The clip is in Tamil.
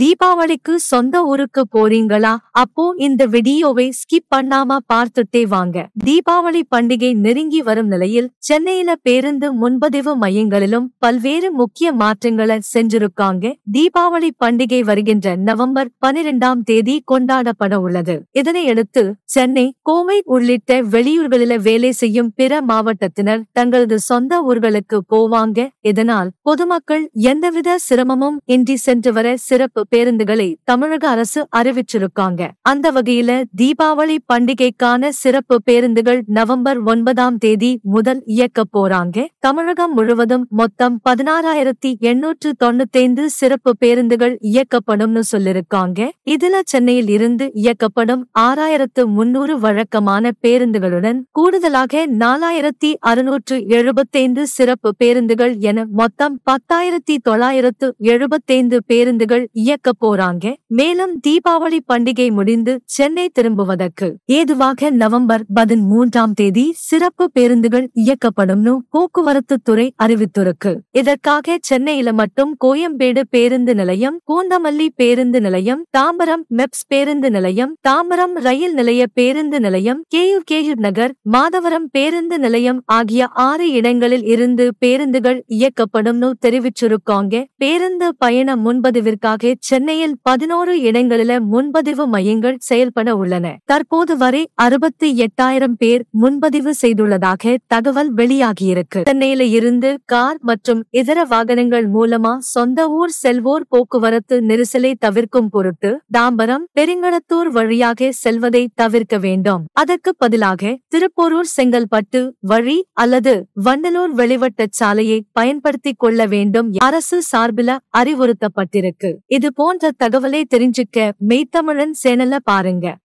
தீபாவளிக்கு சொந்த ஊருக்கு போறீங்களா அப்போ இந்த வீடியோவை ஸ்கிப் பண்ணாம பார்த்துட்டே வாங்க தீபாவளி பண்டிகை நெருங்கி வரும் நிலையில் சென்னையில பேருந்து முன்பதிவு மையங்களிலும் பல்வேறு முக்கிய மாற்றங்களை செஞ்சிருக்காங்க தீபாவளி பண்டிகை வருகின்ற நவம்பர் பனிரெண்டாம் தேதி கொண்டாடப்பட உள்ளது இதனையடுத்து சென்னை கோவை உள்ளிட்ட வெளியூர்களில வேலை செய்யும் பிற மாவட்டத்தினர் தங்களது சொந்த ஊர்களுக்கு போவாங்க இதனால் பொதுமக்கள் எந்தவித சிரமமும் இன்றி சென்று வர சிறப்பு பேருந்துகளை தமிழக அரசு அறிவிச்சிருக்காங்க அந்த வகையில தீபாவளி பண்டிகைக்கான சிறப்பு பேருந்துகள் நவம்பர் ஒன்பதாம் தேதி முதல் இயக்க போறாங்க தமிழகம் முழுவதும் மொத்தம் பதினாறாயிரத்தி எண்ணூற்று தொண்ணூத்தைந்து சிறப்பு பேருந்துகள் இயக்கப்படும்னு சொல்லிருக்காங்க இதுல சென்னையில் இருந்து இயக்கப்படும் ஆறாயிரத்து முன்னூறு வழக்கமான பேருந்துகளுடன் கூடுதலாக நாலாயிரத்தி அறுநூற்று எழுபத்தைந்து சிறப்பு பேருந்துகள் என மொத்தம் பத்தாயிரத்தி தொள்ளாயிரத்து எழுபத்தைந்து பேருந்துகள் இயக்க இழக்க போறாங்க மேலும் தீபாவளி பண்டிகை முடிந்து சென்னை திரும்புவதற்கு ஏதுவாக நவம்பர் பதிமூன்றாம் தேதி சிறப்பு பேருந்துகள் இயக்கப்படும்னு போக்குவரத்து துறை அறிவித்திருக்கு இதற்காக சென்னையில மட்டும் கோயம்பேடு பேருந்து நிலையம் பூந்தமல்லி பேருந்து நிலையம் தாம்பரம் மெப்ஸ் பேருந்து நிலையம் தாம்பரம் ரயில் நிலைய பேருந்து நிலையம் கேயூ கேயூர் நகர் மாதவரம் பேருந்து நிலையம் ஆகிய ஆறு இடங்களில் இருந்து பேருந்துகள் இயக்கப்படும் தெரிவிச்சிருக்காங்க பேருந்து பயண முன்பதிவிற்காக சென்னையில் பதினோரு இடங்களில முன்பதிவு மையங்கள் செயல்பட உள்ளன தற்போது வரை அறுபத்தி எட்டாயிரம் பேர் முன்பதிவு செய்துள்ளதாக தகவல் வெளியாகியிருக்கு சென்னையில இருந்து கார் மற்றும் இதர வாகனங்கள் மூலமா சொந்த ஊர் செல்வோர் போக்குவரத்து நெரிசலை தவிர்க்கும் பொருட்டு தாம்பரம் பெருங்கடத்தூர் வழியாக செல்வதை தவிர்க்க வேண்டும் அதற்கு பதிலாக திருப்போரூர் செங்கல்பட்டு வழி அல்லது வண்டலூர் வெளிவட்ட சாலையை பயன்படுத்திக் கொள்ள வேண்டும் அரசு சார்பில அறிவுறுத்தப்பட்டிருக்கு இது போன்ற தகவலை தெரிஞ்சுக்க மெய்த்தமிழன் சேனல பாருங்க